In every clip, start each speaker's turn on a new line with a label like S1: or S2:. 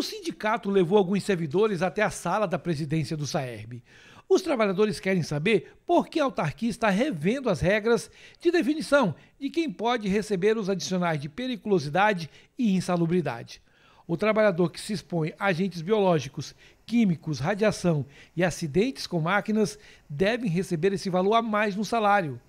S1: O sindicato levou alguns servidores até a sala da presidência do Saerb. Os trabalhadores querem saber por que a autarquia está revendo as regras de definição de quem pode receber os adicionais de periculosidade e insalubridade. O trabalhador que se expõe a agentes biológicos, químicos, radiação e acidentes com máquinas deve receber esse valor a mais no salário.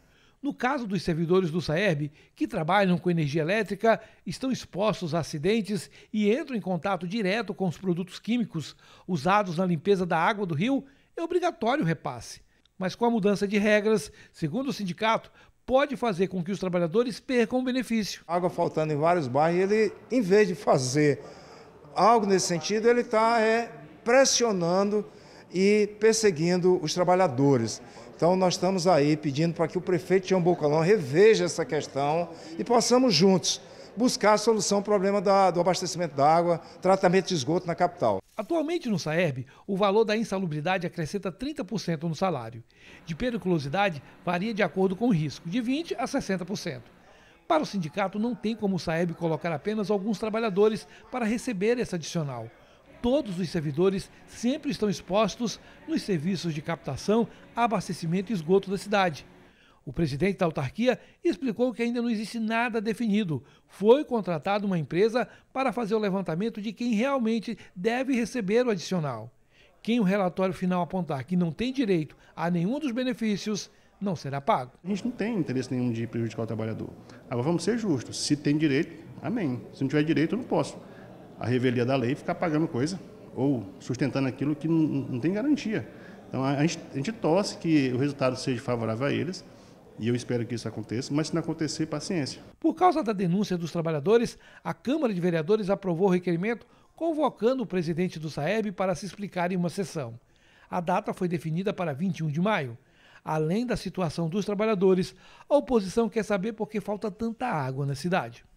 S1: No caso dos servidores do SAERB, que trabalham com energia elétrica, estão expostos a acidentes e entram em contato direto com os produtos químicos usados na limpeza da água do rio, é obrigatório o repasse. Mas com a mudança de regras, segundo o sindicato, pode fazer com que os trabalhadores percam o benefício. Água faltando em vários bairros, ele, em vez de fazer algo
S2: nesse sentido, ele está é, pressionando e perseguindo os trabalhadores. Então, nós estamos aí pedindo para que o prefeito Tião Bocalão reveja essa questão e possamos juntos buscar a solução ao problema da, do abastecimento da água, tratamento de esgoto na capital.
S1: Atualmente no Saerb, o valor da insalubridade acrescenta 30% no salário. De periculosidade, varia de acordo com o risco, de 20% a 60%. Para o sindicato, não tem como o Saerb colocar apenas alguns trabalhadores para receber esse adicional todos os servidores sempre estão expostos nos serviços de captação, abastecimento e esgoto da cidade. O presidente da autarquia explicou que ainda não existe nada definido. Foi contratada uma empresa para fazer o levantamento de quem realmente deve receber o adicional. Quem o relatório final apontar que não tem direito
S3: a nenhum dos benefícios, não será pago. A gente não tem interesse nenhum de prejudicar o trabalhador. Agora vamos ser justos: se tem direito, amém. Se não tiver direito, eu não posso a revelia da lei e ficar pagando coisa ou sustentando aquilo que não, não tem garantia. Então a gente, a gente torce que o resultado seja favorável a eles. E eu espero que isso aconteça, mas se não acontecer, paciência.
S1: Por causa da denúncia dos trabalhadores, a Câmara de Vereadores aprovou o requerimento convocando o presidente do SAEB para se explicar em uma sessão. A data foi definida para 21 de maio. Além da situação dos trabalhadores, a oposição quer saber por que falta tanta água na cidade.